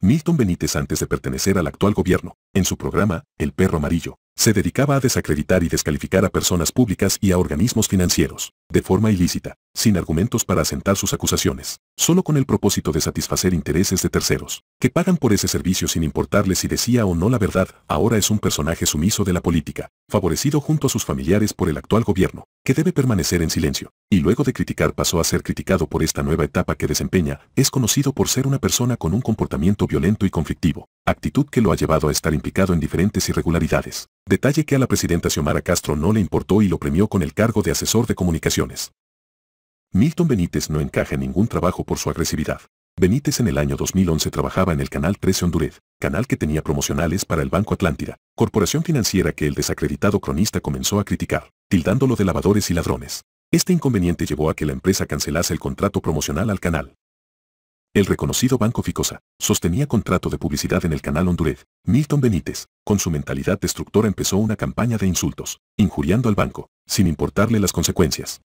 Milton Benítez antes de pertenecer al actual gobierno, en su programa, El Perro Amarillo, se dedicaba a desacreditar y descalificar a personas públicas y a organismos financieros, de forma ilícita, sin argumentos para asentar sus acusaciones, solo con el propósito de satisfacer intereses de terceros, que pagan por ese servicio sin importarle si decía o no la verdad, ahora es un personaje sumiso de la política, favorecido junto a sus familiares por el actual gobierno, que debe permanecer en silencio, y luego de criticar pasó a ser criticado por esta nueva etapa que desempeña, es conocido por ser una persona con un comportamiento violento y conflictivo, actitud que lo ha llevado a estar implicado en diferentes irregularidades. Detalle que a la presidenta Xiomara Castro no le importó y lo premió con el cargo de asesor de comunicaciones. Milton Benítez no encaja en ningún trabajo por su agresividad. Benítez en el año 2011 trabajaba en el Canal 13 Hondured, canal que tenía promocionales para el Banco Atlántida, corporación financiera que el desacreditado cronista comenzó a criticar, tildándolo de lavadores y ladrones. Este inconveniente llevó a que la empresa cancelase el contrato promocional al canal. El reconocido banco Ficosa sostenía contrato de publicidad en el canal Hondurez. Milton Benítez, con su mentalidad destructora empezó una campaña de insultos, injuriando al banco, sin importarle las consecuencias.